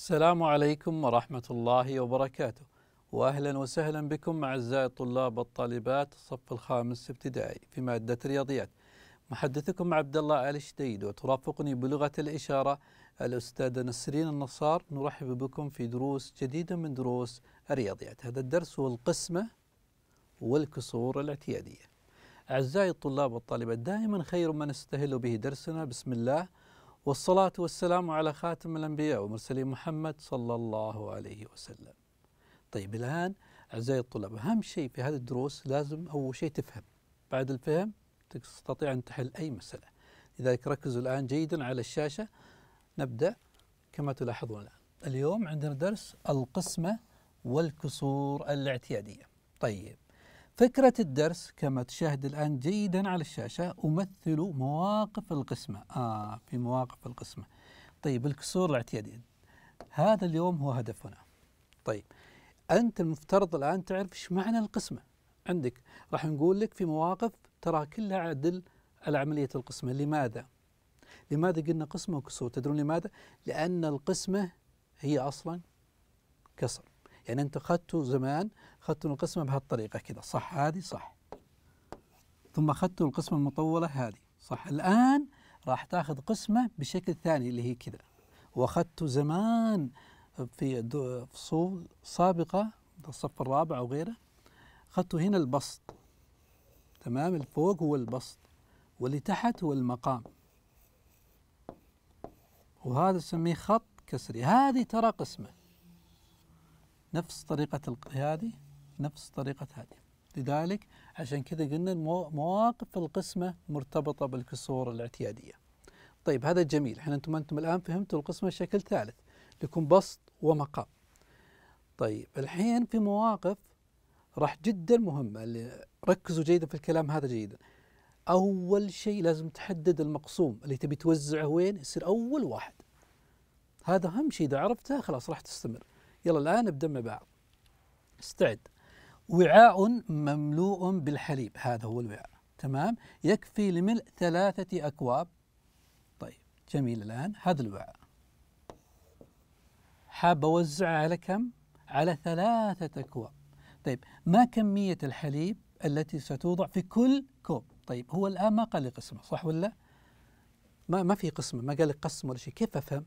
السلام عليكم ورحمة الله وبركاته وأهلا وسهلا بكم أعزائي الطلاب والطالبات الصف الخامس ابتدائي في مادة الرياضيات محدثكم عبد الله آل شديد وترافقني بلغة الإشارة الأستاذة نسرين النصار نرحب بكم في دروس جديدة من دروس الرياضيات هذا الدرس هو القسمة والكسور الاعتيادية أعزائي الطلاب والطالبات دائما خير من استهل به درسنا بسم الله والصلاة والسلام على خاتم الأنبياء ومرسلين محمد صلى الله عليه وسلم طيب الآن أعزائي الطلاب أهم شيء في هذه الدروس لازم أول شيء تفهم بعد الفهم تستطيع أن تحل أي مسألة لذلك ركزوا الآن جيدا على الشاشة نبدأ كما تلاحظون الآن اليوم عندنا درس القسمة والكسور الاعتيادية طيب فكرة الدرس كما تشاهد الآن جيدا على الشاشة أمثل مواقف القسمة آه في مواقف القسمة طيب الكسور الاعتيادي هذا اليوم هو هدفنا طيب أنت المفترض الآن تعرف إيش معنى القسمة عندك راح نقول لك في مواقف ترى كلها عدل على عملية القسمة لماذا؟ لماذا قلنا قسمة وكسور تدرون لماذا؟ لأن القسمة هي أصلا كسر يعني أنت خدته زمان اخذت القسمة بهالطريقة كذا صح هذه صح ثم أخذت القسمة المطولة هذه صح الآن راح تاخذ قسمة بشكل ثاني اللي هي كذا وأخذت زمان في فصول سابقة الصف الرابع أو غيره أخذت هنا البسط تمام الفوق هو البسط واللي تحت هو المقام وهذا نسميه خط كسري هذه ترى قسمه نفس طريقة هذه نفس طريقة هذه لذلك عشان كذا قلنا مواقف القسمة مرتبطة بالكسور الاعتيادية طيب هذا جميل احنا انتم انتم الان فهمتوا القسمة شكل ثالث لكم بسط ومقام طيب الحين في مواقف راح جدا مهمة اللي ركزوا جيدا في الكلام هذا جيدا أول شيء لازم تحدد المقسوم اللي تبي توزعه وين يصير أول واحد هذا أهم شيء إذا عرفته خلاص راح تستمر يلا الآن نبدأ مع بعض استعد وعاء مملوء بالحليب هذا هو الوعاء تمام يكفي لملء ثلاثة أكواب طيب جميل الآن هذا الوعاء حاب أوزعه على كم؟ على ثلاثة أكواب طيب ما كمية الحليب التي ستوضع في كل كوب طيب هو الآن ما قال لي قسمة صح ولا ما ما في قسمة ما قال لي قسم ولا شيء كيف أفهم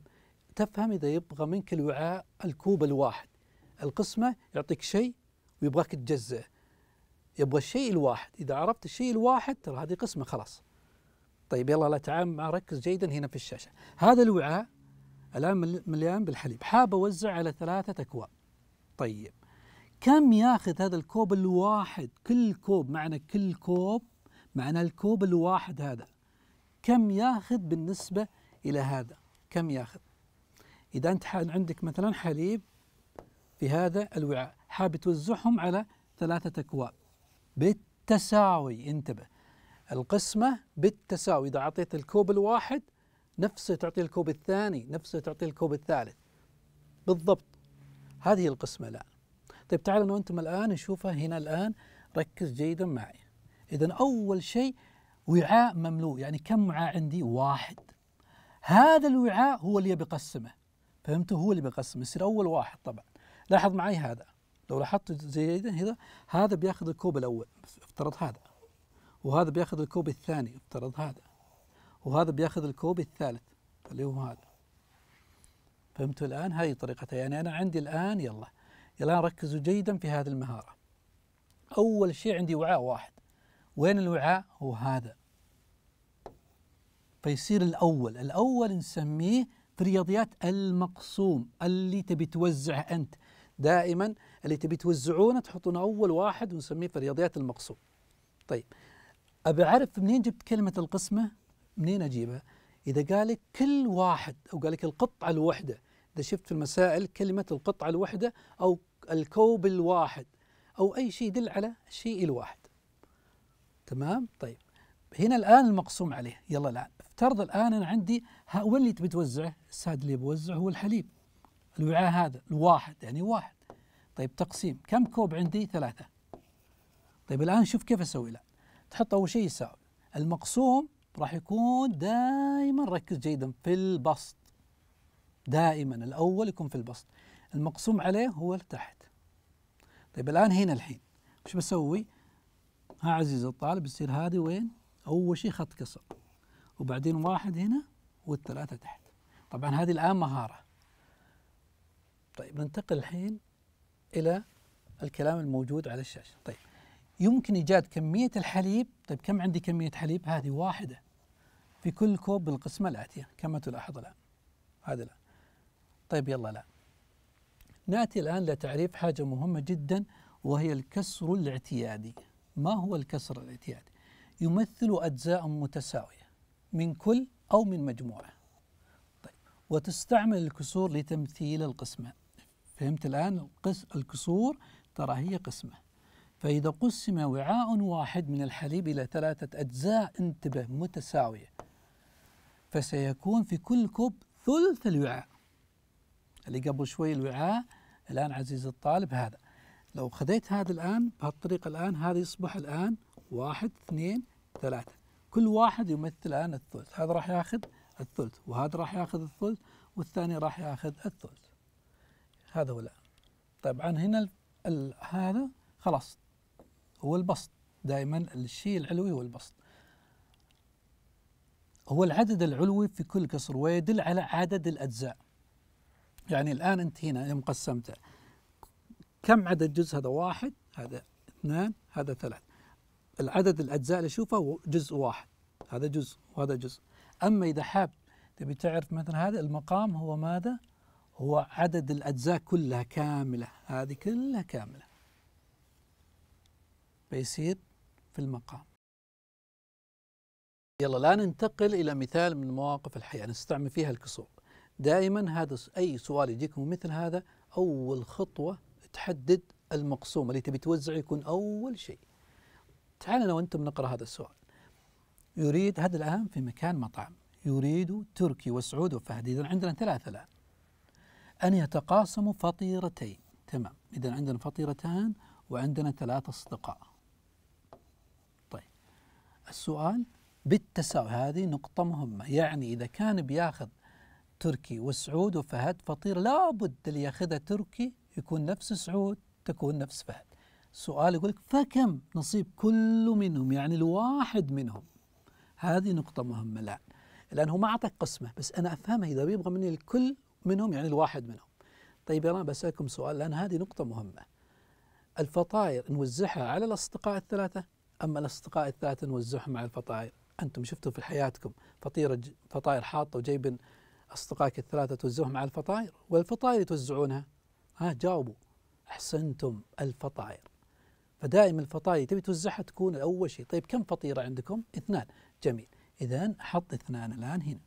تفهم إذا يبغى منك الوعاء الكوب الواحد القسمة يعطيك شيء ويبغاك تجزئه يبغى الشيء الواحد إذا عرفت الشيء الواحد ترى هذه قسمة خلاص طيب يلا لا تعال ركز جيدا هنا في الشاشة هذا الوعاء الآن مليان بالحليب حاب أوزع على ثلاثة أكواب طيب كم ياخذ هذا الكوب الواحد كل كوب معنى كل كوب معنى الكوب الواحد هذا كم ياخذ بالنسبة إلى هذا كم ياخذ إذا أنت عندك مثلا حليب في هذا الوعاء حاب توزعهم على ثلاثة أكواب بالتساوي انتبه القسمة بالتساوي إذا أعطيت الكوب الواحد نفسه تعطي الكوب الثاني نفسه تعطي الكوب الثالث بالضبط هذه القسمة الآن طيب تعالوا أنا وأنتم الآن نشوفها هنا الآن ركز جيدا معي إذا أول شيء وعاء مملوء يعني كم وعاء عندي واحد هذا الوعاء هو اللي بقسمه فهمت هو اللي بيقسم يصير اول واحد طبعا لاحظ معي هذا لو لاحظت جيدا هنا هذا بياخذ الكوب الاول افترض هذا وهذا بياخذ الكوب الثاني افترض هذا وهذا بياخذ الكوب الثالث اللي هو هذا فهمتوا الان هذه طريقتها يعني انا عندي الان يلا الان ركزوا جيدا في هذه المهاره اول شيء عندي وعاء واحد وين الوعاء هو هذا فيصير الاول الاول نسميه في الرياضيات المقسوم اللي تبي توزعه انت دائما اللي تبي توزعونه تحطونه اول واحد ونسميه في الرياضيات المقسوم طيب ابي اعرف منين جبت كلمه القسمه منين اجيبها اذا قال لك كل واحد او قال لك القطعه الوحده اذا شفت في المسائل كلمه القطعه الوحده او الكوب الواحد او اي شيء يدل على الشيء الواحد تمام طيب هنا الآن المقسوم عليه يلا الآن افترض الآن أنا عندي وين اللي بتوزعه الساد اللي بوزعه هو الحليب الوعاء هذا الواحد يعني واحد طيب تقسيم كم كوب عندي ثلاثة طيب الآن شوف كيف أسوي الآن تحط أول شيء يساوي المقسوم راح يكون دائما ركز جيدا في البسط دائما الأول يكون في البسط المقسوم عليه هو تحت طيب الآن هنا الحين وش بسوي؟ ها عزيزي الطالب يصير هذه وين؟ أول شيء خط قصر وبعدين واحد هنا والثلاثة تحت طبعا هذه الآن مهارة طيب ننتقل الحين إلى الكلام الموجود على الشاشة طيب يمكن إيجاد كمية الحليب طيب كم عندي كمية حليب هذه واحدة في كل كوب بالقسمة الآتية كما تلاحظ الآن هذا الآن طيب يلا لا نأتي الآن لتعريف حاجة مهمة جدا وهي الكسر الاعتيادي ما هو الكسر الاعتيادي يمثل أجزاء متساوية من كل أو من مجموعة طيب وتستعمل الكسور لتمثيل القسمة فهمت الآن الكسور ترى هي قسمة فإذا قسم وعاء واحد من الحليب إلى ثلاثة أجزاء انتبه متساوية فسيكون في كل كوب ثلث الوعاء اللي قبل شوي الوعاء الآن عزيز الطالب هذا لو خذيت هذا الآن بهالطريقة الآن هذا يصبح الآن واحد اثنين ثلاثة كل واحد يمثل الآن الثلث هذا راح ياخذ الثلث وهذا راح ياخذ الثلث والثاني راح ياخذ الثلث هذا هو الآن طبعا هنا الـ الـ هذا خلاص هو البسط دائما الشيء العلوي هو البسط هو العدد العلوي في كل كسر ويدل على عدد الأجزاء يعني الآن أنت هنا يوم قسمته كم عدد جزء هذا واحد هذا اثنان هذا ثلاث العدد الاجزاء اللي اشوفها جزء واحد هذا جزء وهذا جزء اما اذا حاب تبي تعرف مثلا هذا المقام هو ماذا هو عدد الاجزاء كلها كامله هذه كلها كامله فيصير في المقام يلا لا ننتقل إلى مثال من مواقف الحياة نستعمل فيها الكسور دائما هذا أي سؤال يجيكم مثل هذا أول خطوة تحدد المقسوم اللي تبي توزع يكون أول شيء تعال لو أنتم نقرأ هذا السؤال يريد هذا الآن في مكان مطعم يريد تركي وسعود وفهد إذا عندنا ثلاثة الآن أن يتقاسموا فطيرتين تمام إذا عندنا فطيرتان وعندنا ثلاثة أصدقاء طيب السؤال بالتساوي هذه نقطة مهمة يعني إذا كان بياخذ تركي وسعود وفهد فطير لابد اللي ياخذها تركي يكون نفس سعود تكون نفس فهد سؤال يقول لك فكم نصيب كل منهم يعني الواحد منهم هذه نقطة مهمة الآن لأنه هو ما أعطاك قسمة بس أنا أفهمها إذا بيبغى مني الكل منهم يعني الواحد منهم طيب أنا بسألكم سؤال لأن هذه نقطة مهمة الفطاير نوزعها على الأصدقاء الثلاثة أما الأصدقاء الثلاثة نوزعهم على الفطاير أنتم شفتوا في حياتكم فطيرة فطاير حاطة وجايبين أصدقائك الثلاثة توزعهم على الفطاير والفطاير توزعونها ها جاوبوا أحسنتم الفطاير فدائما الفطاير تبي توزعها تكون اول شيء طيب كم فطيره عندكم اثنان جميل اذا حط اثنان الان هنا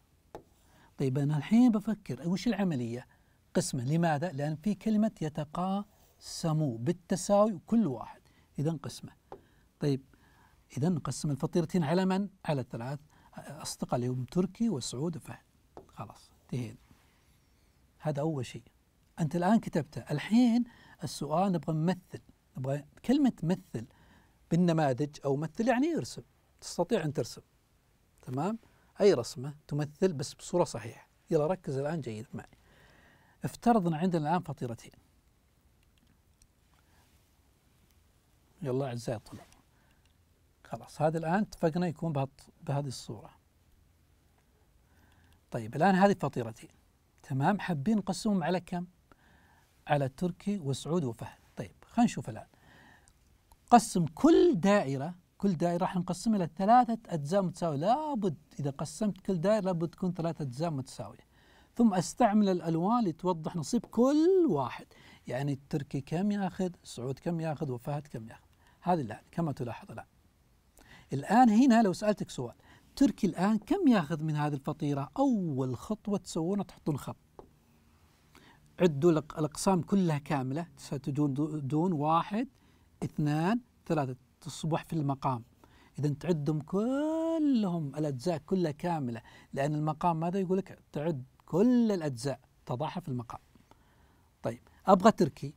طيب انا الحين بفكر وش العمليه قسمه لماذا لان في كلمه يتقاسموا بالتساوي كل واحد اذا قسمه طيب اذا نقسم الفطيرتين على من على ثلاث اصدقاء اليوم تركي وسعود وفهد خلاص انتهينا هذا اول شيء انت الان كتبته الحين السؤال نبغى نمثل نبغى كلمة مثل بالنماذج أو مثل يعني ارسم تستطيع أن ترسم تمام أي رسمة تمثل بس بصورة صحيحة يلا ركز الآن جيد معي افترضنا عندنا الآن فطيرتين يلا أعزائي الطلاب خلاص هذا الآن اتفقنا يكون بهذه الصورة طيب الآن هذه فطيرتين تمام حابين نقسمهم على كم؟ على تركي وسعود وفهد خلينا نشوف الآن قسم كل دائرة كل دائرة راح نقسمها إلى ثلاثة أجزاء متساوية لابد إذا قسمت كل دائرة لابد تكون ثلاثة أجزاء متساوية ثم أستعمل الألوان لتوضح نصيب كل واحد يعني التركي كم ياخذ سعود كم ياخذ وفهد كم ياخذ هذه الآن كما تلاحظ الآن الآن هنا لو سألتك سؤال تركي الآن كم ياخذ من هذه الفطيرة أول خطوة تسوونها تحطون خط عدوا الأقسام كلها كاملة ستجون دون واحد اثنان ثلاثة تصبح في المقام إذا تعدهم كلهم الأجزاء كلها كاملة لأن المقام ماذا يقول لك تعد كل الأجزاء تضعها في المقام طيب أبغى تركي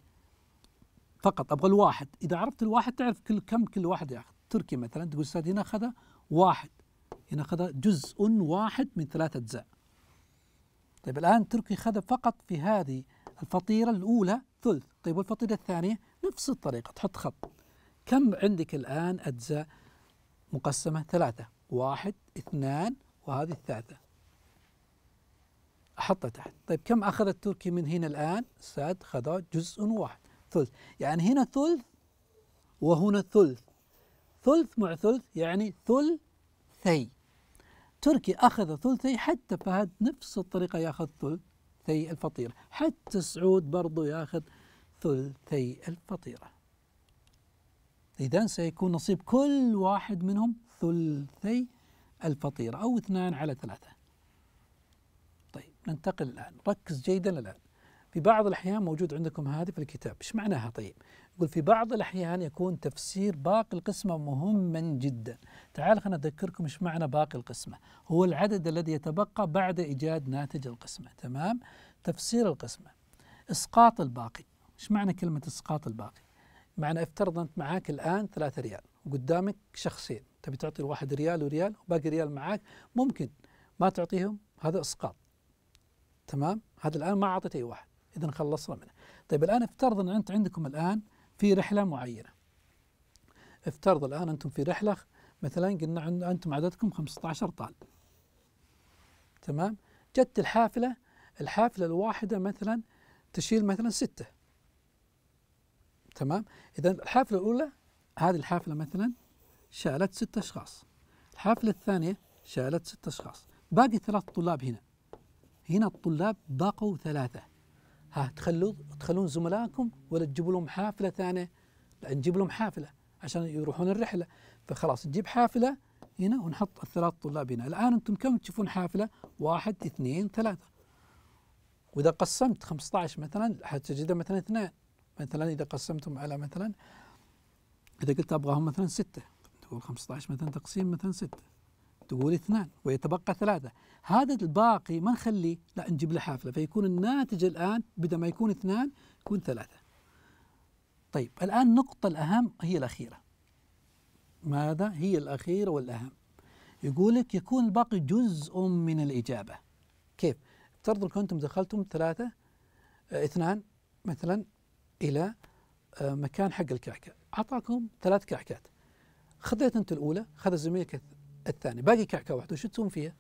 فقط أبغى الواحد إذا عرفت الواحد تعرف كل كم كل واحد يأخذ تركي مثلا تقول أستاذ هنا أخذ واحد هنا أخذ جزء واحد من ثلاثة أجزاء طيب الآن تركي خذ فقط في هذه الفطيرة الأولى ثلث طيب والفطيرة الثانية نفس الطريقة تحط خط كم عندك الآن أجزاء مقسمة ثلاثة واحد اثنان وهذه الثالثة أحطها تحت طيب كم أخذ التركي من هنا الآن ساد خذ جزء واحد ثلث يعني هنا ثلث وهنا ثلث ثلث مع ثلث يعني ثلثي تركي أخذ ثلثي حتى فهد نفس الطريقة يأخذ ثلث ثلثي الفطيرة حتى السعود برضه ياخذ ثلثي الفطيرة إذا سيكون نصيب كل واحد منهم ثلثي الفطيرة أو اثنان على ثلاثة طيب ننتقل الآن ركز جيدا الآن في بعض الأحيان موجود عندكم هذه في الكتاب إيش معناها طيب يقول في بعض الأحيان يكون تفسير باقي القسمة مهما جدا تعال خلنا أذكركم إيش معنى باقي القسمة هو العدد الذي يتبقى بعد إيجاد ناتج القسمة تمام تفسير القسمة إسقاط الباقي إيش معنى كلمة إسقاط الباقي معنى افترض أنت معاك الآن ثلاثة ريال وقدامك شخصين تبي تعطي الواحد ريال وريال وباقي ريال معاك ممكن ما تعطيهم هذا إسقاط تمام هذا الآن ما أعطيت أي واحد إذا خلصنا منه طيب الآن افترض أن أنت عندكم الآن في رحلة معينة افترض الآن أنتم في رحلة مثلا قلنا أنتم عددكم 15 طالب تمام جت الحافلة الحافلة الواحدة مثلا تشيل مثلا ستة تمام إذا الحافلة الأولى هذه الحافلة مثلا شالت ستة أشخاص الحافلة الثانية شالت ستة أشخاص باقي ثلاث طلاب هنا هنا الطلاب بقوا ثلاثة ها تخلوا تخلون زملائكم ولا تجيبوا لهم حافله ثانيه لا نجيب لهم حافله عشان يروحون الرحله فخلاص نجيب حافله هنا ونحط الثلاث طلاب هنا الان انتم كم تشوفون حافله واحد اثنين ثلاثه واذا قسمت 15 مثلا حتجدها مثلا اثنين مثلا اذا قسمتم على مثلا اذا قلت ابغاهم مثلا سته تقول 15 مثلا تقسيم مثلا سته تقول اثنان ويتبقى ثلاثة هذا الباقي ما نخليه لا نجيب له حافلة فيكون الناتج الآن بدل ما يكون اثنان يكون ثلاثة طيب الآن النقطة الأهم هي الأخيرة ماذا هي الأخيرة والأهم يقول لك يكون الباقي جزء من الإجابة كيف افترضوا كنتم دخلتم ثلاثة آه، اثنان مثلا إلى آه، مكان حق الكعكة أعطاكم ثلاث كعكات خذيت أنت الأولى خذ زميلك الثاني باقي كعكه واحده وش تسوون فيها؟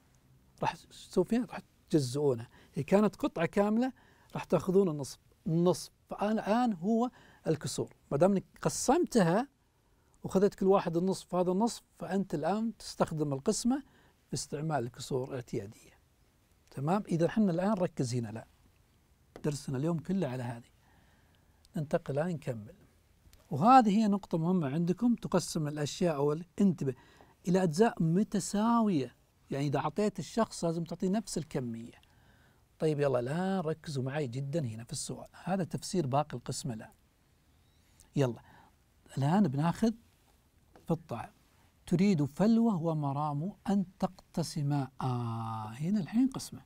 راح تسوون فيها؟ راح تجزؤونها هي كانت قطعه كامله راح تاخذون النصف النصف الان هو الكسور ما دام انك قسمتها وخذت كل واحد النصف هذا النصف فانت الان تستخدم القسمه في استعمال الكسور اعتياديه تمام اذا احنا الان ركز هنا لا درسنا اليوم كله على هذه ننتقل الان نكمل وهذه هي نقطة مهمة عندكم تقسم الأشياء أو انتبه إلى أجزاء متساوية يعني إذا أعطيت الشخص لازم تعطيه نفس الكمية طيب يلا لا ركزوا معي جدا هنا في السؤال هذا تفسير باقي القسمه لا يلا الآن بناخذ في الطعام تريد فلوة ومرام أن تقتسما آه هنا الحين قسمة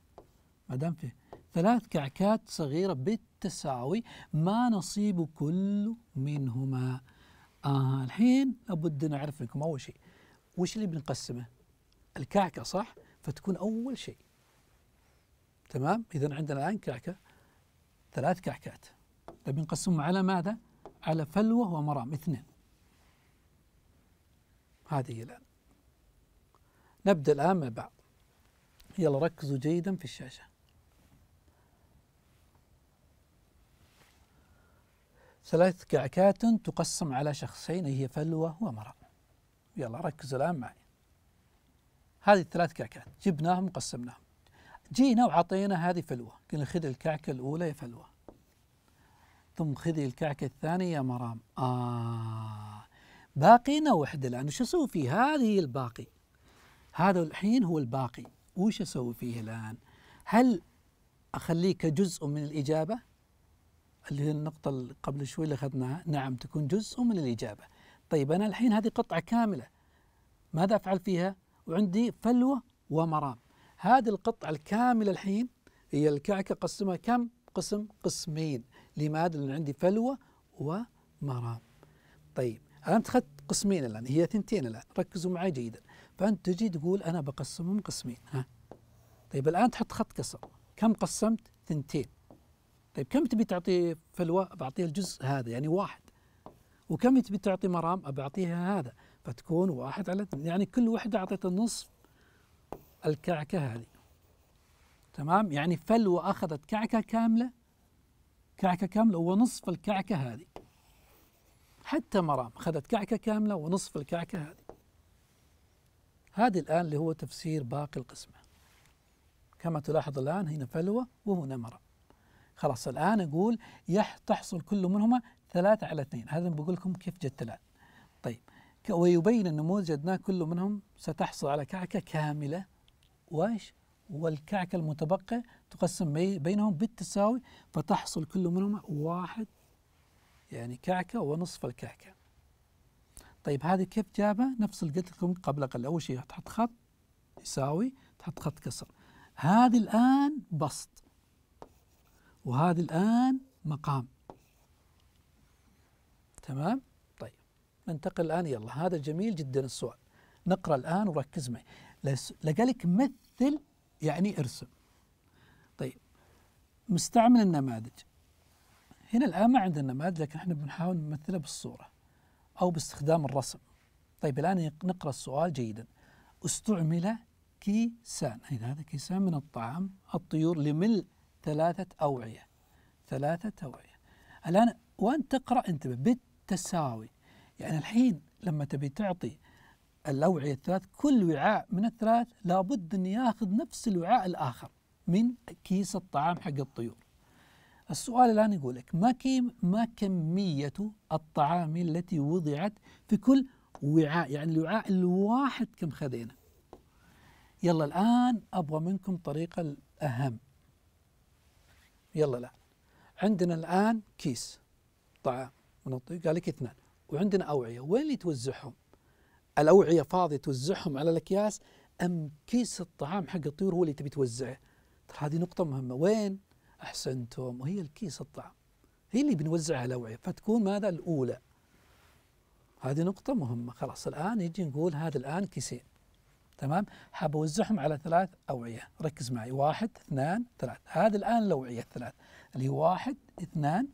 ما دام فيه ثلاث كعكات صغيرة بالتساوي ما نصيب كل منهما آه الحين لابد نعرف لكم أول شيء وش اللي بنقسمه الكعكة صح فتكون أول شيء تمام إذا عندنا الآن كعكة ثلاث كعكات طيب نقسمهم على ماذا على فلوة ومرام اثنين هذه الآن نبدأ الآن مع بعض يلا ركزوا جيدا في الشاشة ثلاث كعكات تقسم على شخصين هي فلوة ومرام يلا ركزوا الآن معي هذه الثلاث كعكات جبناهم وقسمناهم جينا وعطينا هذه فلوة قلنا خذ الكعكة الأولى يا فلوة ثم خذي الكعكة الثانية يا مرام آه باقينا وحدة الآن وش أسوي فيه هذه الباقي هذا الحين هو الباقي وش أسوي فيه الآن هل أخليه كجزء من الإجابة اللي هي النقطة اللي قبل شوي اللي أخذناها نعم تكون جزء من الإجابة طيب أنا الحين هذه قطعة كاملة ماذا أفعل فيها؟ وعندي فلوة ومرام هذه القطعة الكاملة الحين هي الكعكة قسمها كم؟ قسم قسمين لماذا؟ لأن عندي فلوة ومرام طيب أنا اتخذت قسمين الآن هي ثنتين الآن ركزوا معي جيدا فأنت تجي تقول أنا بقسمهم قسمين ها طيب الآن تحط خط كسر كم قسمت؟ ثنتين طيب كم تبي تعطي فلوة؟ بعطيها الجزء هذا يعني واحد وكم تبي تعطي مرام أبعطيها هذا فتكون واحد على اثنين يعني كل وحدة أعطيت النصف الكعكة هذه تمام يعني فل أخذت كعكة كاملة كعكة كاملة ونصف الكعكة هذه حتى مرام أخذت كعكة كاملة ونصف الكعكة هذه هذه الآن اللي هو تفسير باقي القسمة كما تلاحظ الآن هنا فلوة وهنا مرام خلاص الآن أقول تحصل كل منهما ثلاثة على اثنين هذا بقول لكم كيف جت الآن طيب ويبين النموذج أدناه كل منهم ستحصل على كعكة كاملة وايش والكعكة المتبقية تقسم بينهم بالتساوي فتحصل كل منهما واحد يعني كعكة ونصف الكعكة طيب هذه كيف جابها نفس اللي قلت لكم قبل قليل أول شيء تحط خط يساوي تحط خط كسر هذه الآن بسط وهذه الآن مقام تمام طيب ننتقل الآن يلا هذا جميل جدا السؤال نقرأ الآن وركز معي لقالك مثل يعني ارسم طيب مستعمل النماذج هنا الآن ما عندنا نماذج لكن احنا بنحاول نمثلها بالصورة أو باستخدام الرسم طيب الآن نقرأ السؤال جيدا استعمل كيسان هذا كيسان من الطعام الطيور لملء ثلاثة أوعية ثلاثة أوعية الآن وأنت تقرأ انتبه بالتساوي يعني الحين لما تبي تعطي الأوعية الثلاث كل وعاء من الثلاث لابد أن ياخذ نفس الوعاء الآخر من كيس الطعام حق الطيور السؤال الآن يقول لك ما, كيم ما كمية الطعام التي وضعت في كل وعاء يعني الوعاء الواحد كم خذينا يلا الآن أبغى منكم طريقة الأهم يلا لا عندنا الآن كيس طعام ونطيق قال لك اثنان وعندنا أوعية وين اللي توزعهم الأوعية فاضية توزعهم على الأكياس أم كيس الطعام حق الطيور هو اللي تبي توزعه ترى هذه نقطة مهمة وين أحسنتم وهي الكيس الطعام هي اللي بنوزعها الأوعية فتكون ماذا الأولى هذه نقطة مهمة خلاص الآن يجي نقول هذا الآن كيسين تمام حاب أوزعهم على ثلاث أوعية ركز معي واحد اثنان ثلاث هذا الآن الأوعية الثلاث اللي هي واحد اثنان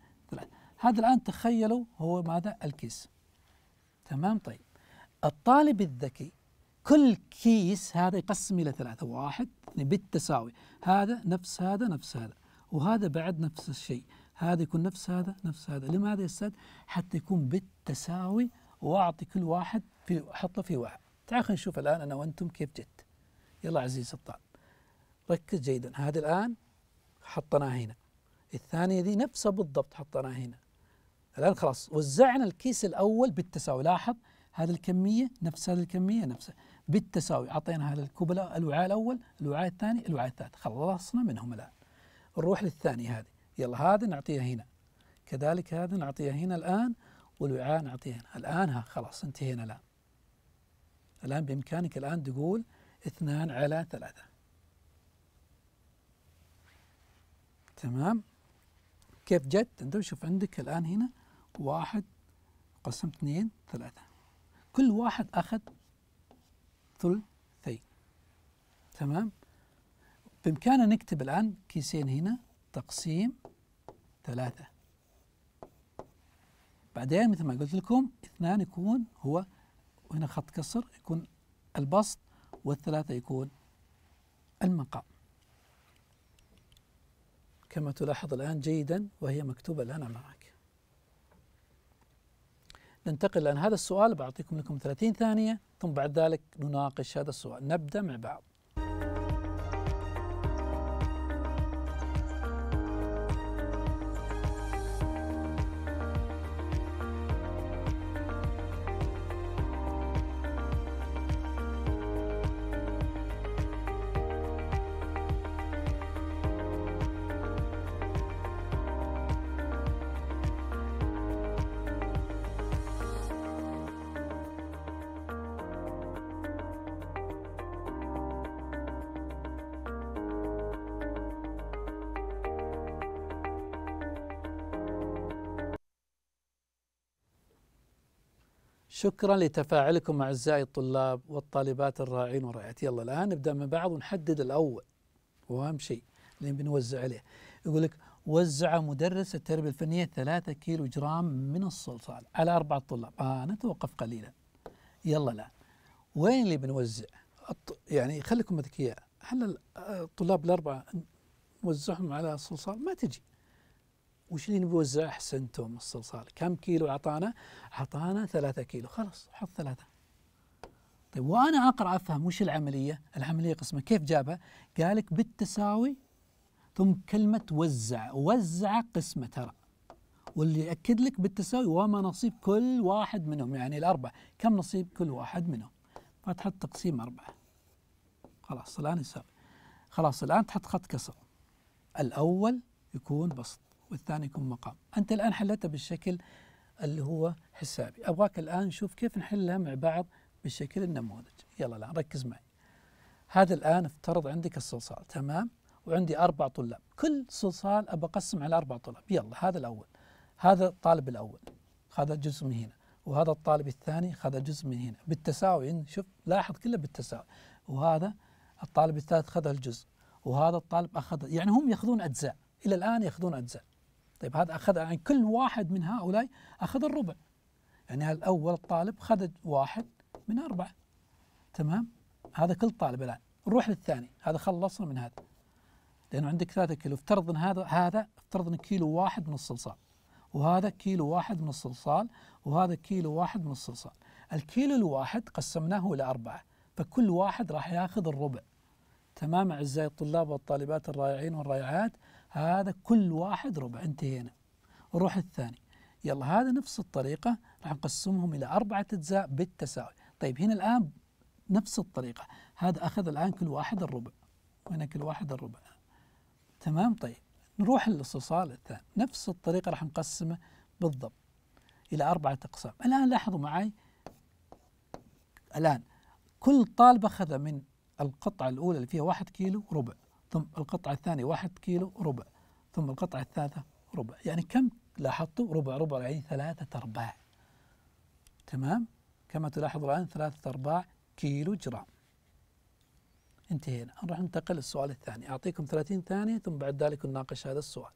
هذا الآن تخيلوا هو ماذا الكيس تمام طيب الطالب الذكي كل كيس هذا يقسم إلى ثلاثة واحد اثنين بالتساوي هذا نفس هذا نفس هذا وهذا بعد نفس الشيء هذا يكون نفس هذا نفس هذا لماذا يا أستاذ حتى يكون بالتساوي وأعطي كل واحد في حطه في واحد تعالوا خلينا نشوف الآن أنا وأنتم كيف جت يلا عزيزي الطالب ركز جيدا هذا الآن حطناه هنا الثانية ذي نفسها بالضبط حطناها هنا الآن خلاص وزعنا الكيس الأول بالتساوي لاحظ هذه الكمية نفس هذه الكمية نفسها بالتساوي أعطينا هذا الكوب الوعاء الأول الوعاء الثاني الوعاء الثالث خلصنا منهم الآن نروح للثاني هذه يلا هذا نعطيها هنا كذلك هذا نعطيها هنا الآن والوعاء نعطيها هنا الآن ها خلاص انتهينا الآن الآن بإمكانك الآن تقول اثنان على ثلاثة تمام كيف جت انت شوف عندك الآن هنا واحد قسم اثنين ثلاثة كل واحد أخذ ثلثين تمام بإمكاننا نكتب الآن كيسين هنا تقسيم ثلاثة بعدين مثل ما قلت لكم اثنان يكون هو هنا خط كسر يكون البسط والثلاثة يكون المقام كما تلاحظ الآن جيدا وهي مكتوبة الآن أمامك ننتقل لأن هذا السؤال بعطيكم لكم 30 ثانية ثم بعد ذلك نناقش هذا السؤال نبدأ مع بعض شكرا لتفاعلكم أعزائي الطلاب والطالبات الرائعين والرائعات يلا الآن نبدأ من بعض ونحدد الأول وأهم شيء اللي بنوزع عليه يقول لك وزع مدرس التربية الفنية 3 كيلو جرام من الصلصال على أربعة طلاب آه نتوقف قليلا يلا الآن وين اللي بنوزع يعني خليكم أذكياء هل الطلاب آه، الأربعة نوزعهم على الصلصال ما تجي وش اللي نوزع احسنتم الصلصال كم كيلو اعطانا؟ اعطانا ثلاثة كيلو خلاص حط ثلاثة طيب وانا اقرا افهم وش العمليه؟ العمليه قسمه كيف جابها؟ قال لك بالتساوي ثم كلمه وزع وزع قسمه ترى واللي ياكد لك بالتساوي وما نصيب كل واحد منهم يعني الاربعه كم نصيب كل واحد منهم؟ فتحط تقسيم اربعه خلاص الان يساوي خلاص الان تحط خط كسر الاول يكون بسط والثاني يكون مقام أنت الآن حلتها بالشكل اللي هو حسابي أبغاك الآن نشوف كيف نحلها مع بعض بالشكل النموذج يلا الآن ركز معي هذا الآن افترض عندك الصلصال تمام وعندي أربع طلاب كل صلصال أبى أقسم على أربع طلاب يلا هذا الأول هذا الطالب الأول هذا جزء من هنا وهذا الطالب الثاني خذ جزء من هنا بالتساوي يعني شوف لاحظ كله بالتساوي وهذا الطالب الثالث خذ الجزء وهذا الطالب أخذ يعني هم يأخذون أجزاء إلى الآن يأخذون أجزاء طيب هذا أخذ يعني كل واحد من هؤلاء أخذ الربع يعني الأول الطالب اخذ واحد من أربعة تمام هذا كل طالب الآن نروح للثاني هذا خلصنا من هذا لأنه عندك ثلاثة كيلو افترض أن هذا هذا افترض أن كيلو واحد من الصلصال وهذا كيلو واحد من الصلصال وهذا كيلو واحد من الصلصال الكيلو الواحد قسمناه إلى أربعة فكل واحد راح ياخذ الربع تمام أعزائي الطلاب والطالبات الرائعين والرائعات هذا كل واحد ربع انتهينا روح الثاني يلا هذا نفس الطريقة راح نقسمهم إلى أربعة أجزاء بالتساوي طيب هنا الآن نفس الطريقة هذا أخذ الآن كل واحد الربع هنا كل واحد الربع تمام طيب نروح للصلصال الثاني نفس الطريقة راح نقسمه بالضبط إلى أربعة أقسام الآن لاحظوا معي الآن كل طالب أخذ من القطعة الأولى اللي فيها واحد كيلو ربع ثم القطعة الثانية واحد كيلو ربع ثم القطعة الثالثة ربع يعني كم لاحظتوا ربع ربع يعني ثلاثة أرباع تمام كما تلاحظ الآن ثلاثة أرباع كيلو جرام انتهينا نروح ننتقل للسؤال الثاني أعطيكم 30 ثانية ثم بعد ذلك نناقش هذا السؤال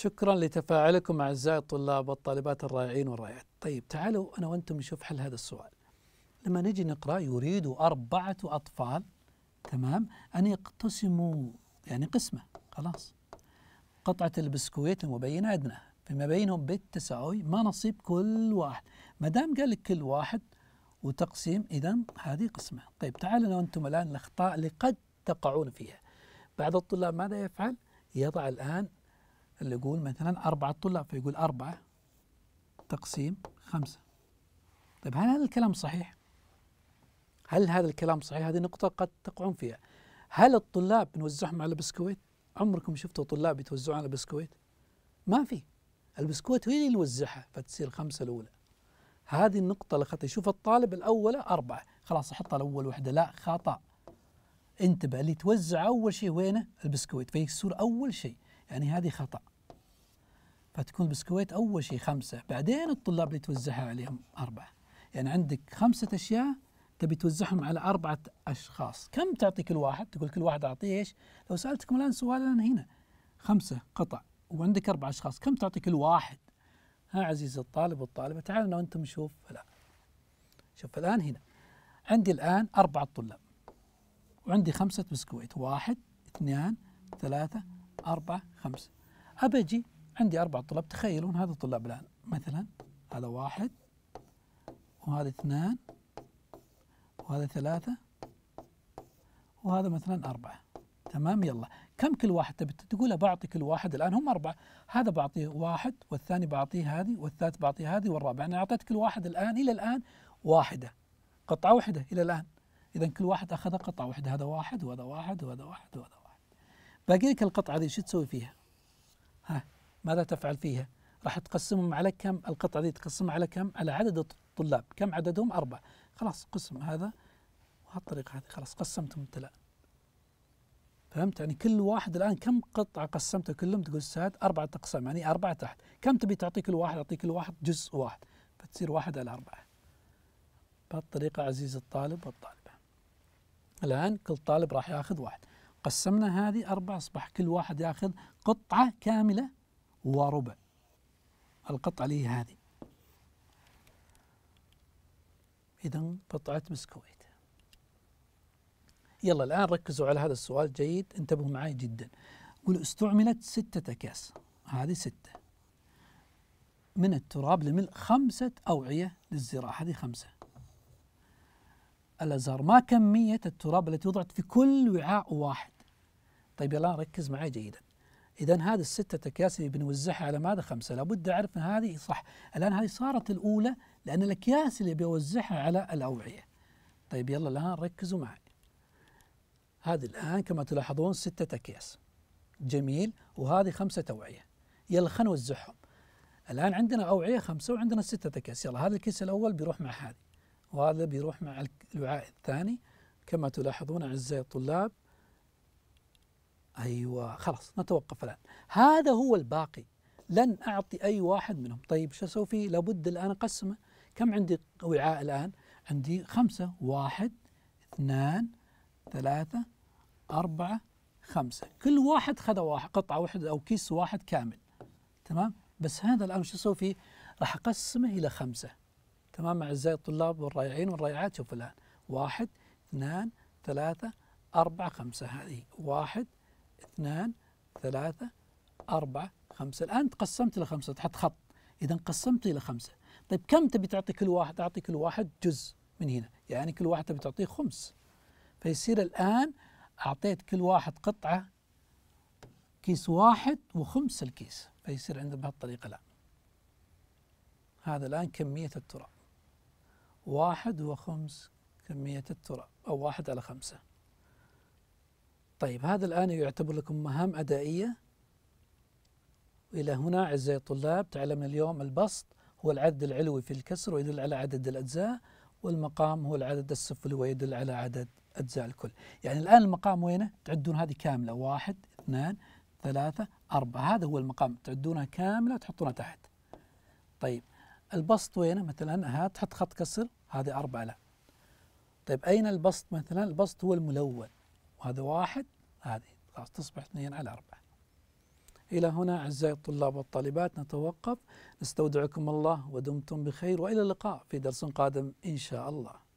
شكرا لتفاعلكم أعزائي الطلاب والطالبات الرائعين والرائعات طيب تعالوا أنا وأنتم نشوف حل هذا السؤال لما نجي نقرأ يريد أربعة أطفال تمام أن يقتسموا يعني قسمة خلاص قطعة البسكويت المبينة ادنى فيما بينهم بالتساوي ما نصيب كل واحد ما دام قال لك كل واحد وتقسيم إذا هذه قسمة طيب تعالوا أنا وأنتم الآن الأخطاء اللي قد تقعون فيها بعض الطلاب ماذا يفعل؟ يضع الآن اللي يقول مثلا أربعة طلاب فيقول أربعة تقسيم خمسة طيب هل هذا الكلام صحيح؟ هل هذا الكلام صحيح؟ هذه نقطة قد تقعون فيها هل الطلاب نوزعهم على بسكويت؟ عمركم شفتوا طلاب يتوزعون على بسكويت؟ ما في البسكويت هي اللي يوزعها فتصير خمسة الأولى هذه النقطة اللي خطأ يشوف الطالب الأول أربعة خلاص أحط الأول وحدة لا خطأ انتبه اللي توزع أول شيء وينه؟ البسكويت فيصير أول شيء يعني هذه خطأ فتكون البسكويت أول شيء خمسة بعدين الطلاب اللي توزعها عليهم أربعة يعني عندك خمسة أشياء تبي توزعهم على أربعة أشخاص كم تعطي كل واحد تقول كل واحد أعطيه إيش لو سألتكم الآن سؤال انا هنا خمسة قطع وعندك اربع أشخاص كم تعطي كل واحد ها عزيزي الطالب والطالبة تعالوا أنا وأنتم نشوف الآن شوف الآن هنا عندي الآن أربعة طلاب وعندي خمسة بسكويت واحد اثنان ثلاثة أربعة خمسة أبي أجي عندي أربع طلاب تخيلون هذا الطلاب الآن مثلا هذا واحد وهذا اثنان وهذا ثلاثة وهذا مثلا أربعة تمام يلا كم كل واحد تبي تقول بعطي كل واحد الآن هم أربعة هذا بعطيه واحد والثاني بعطيه هذه والثالث بعطيه هذه والرابع أنا يعني أعطيت كل واحد الآن إلى الآن واحدة قطعة واحدة إلى الآن إذا كل واحد أخذ قطعة واحدة هذا واحد وهذا واحد وهذا واحد وهذا واحد باقي لك القطعة هذه شو تسوي فيها؟ ماذا تفعل فيها راح تقسمهم على كم القطعة دي تقسمها على كم على عدد الطلاب كم عددهم أربعة خلاص قسم هذا وهالطريقة هذه خلاص قسمتهم أنت الآن فهمت يعني كل واحد الآن كم قطعة قسمته كلهم تقول ساد أربعة أقسام يعني أربعة تحت كم تبي تعطي كل واحد أعطي كل واحد جزء واحد فتصير واحد على أربعة بهالطريقة عزيز الطالب والطالبة الآن كل طالب راح ياخذ واحد قسمنا هذه أربعة أصبح كل واحد ياخذ قطعة كاملة وربع القطعة لي هذه إذا قطعة بسكويت يلا الآن ركزوا على هذا السؤال جيد انتبهوا معي جدا يقول استعملت ستة أكياس هذه ستة من التراب لملء خمسة أوعية للزراعة هذه خمسة الأزهار ما كمية التراب التي وضعت في كل وعاء واحد طيب يلا ركز معي جيدا إذا هذه الستة أكياس اللي بنوزعها على ماذا خمسة لابد أعرف أن هذه صح الآن هذه صارت الأولى لأن الأكياس اللي بوزعها على الأوعية طيب يلا الآن ركزوا معي هذه الآن كما تلاحظون ستة أكياس جميل وهذه خمسة أوعية يلا خلينا نوزعهم الآن عندنا أوعية خمسة وعندنا ستة أكياس يلا هذا الكيس الأول بيروح مع هذه وهذا بيروح مع الوعاء الثاني كما تلاحظون أعزائي الطلاب ايوه خلاص نتوقف الان هذا هو الباقي لن اعطي اي واحد منهم طيب شو اسوي فيه لابد الان اقسمه كم عندي وعاء الان عندي خمسه واحد اثنان ثلاثه اربعه خمسه كل واحد خذ واحد قطعه واحده او كيس واحد كامل تمام بس هذا الان شو اسوي فيه راح اقسمه الى خمسه تمام اعزائي الطلاب والرائعين والرائعات شوفوا الان واحد اثنان ثلاثه أربعة خمسة هذه واحد اثنان ثلاثة أربعة خمسة الآن تقسمت إلى خمسة تحط خط إذا قسمت إلى خمسة طيب كم تبي تعطي كل واحد أعطي كل واحد جزء من هنا يعني كل واحد تبي تعطيه خمس فيصير الآن أعطيت كل واحد قطعة كيس واحد وخمس الكيس فيصير عندنا بهالطريقة الآن هذا الآن كمية التراب واحد وخمس كمية التراب أو واحد على خمسة طيب هذا الآن يعتبر لكم مهام أدائية إلى هنا أعزائي الطلاب تعلمنا اليوم البسط هو العدد العلوي في الكسر ويدل على عدد الأجزاء والمقام هو العدد السفلي ويدل على عدد أجزاء الكل يعني الآن المقام وينه؟ تعدون هذه كاملة واحد اثنان ثلاثة أربعة هذا هو المقام تعدونها كاملة وتحطونها تحت طيب البسط وينه؟ مثلا ها تحط خط كسر هذه أربعة لا طيب أين البسط مثلا؟ البسط هو الملون وهذا واحد هذه خلاص تصبح اثنين على أربعة إلى هنا أعزائي الطلاب والطالبات نتوقف نستودعكم الله ودمتم بخير وإلى اللقاء في درس قادم إن شاء الله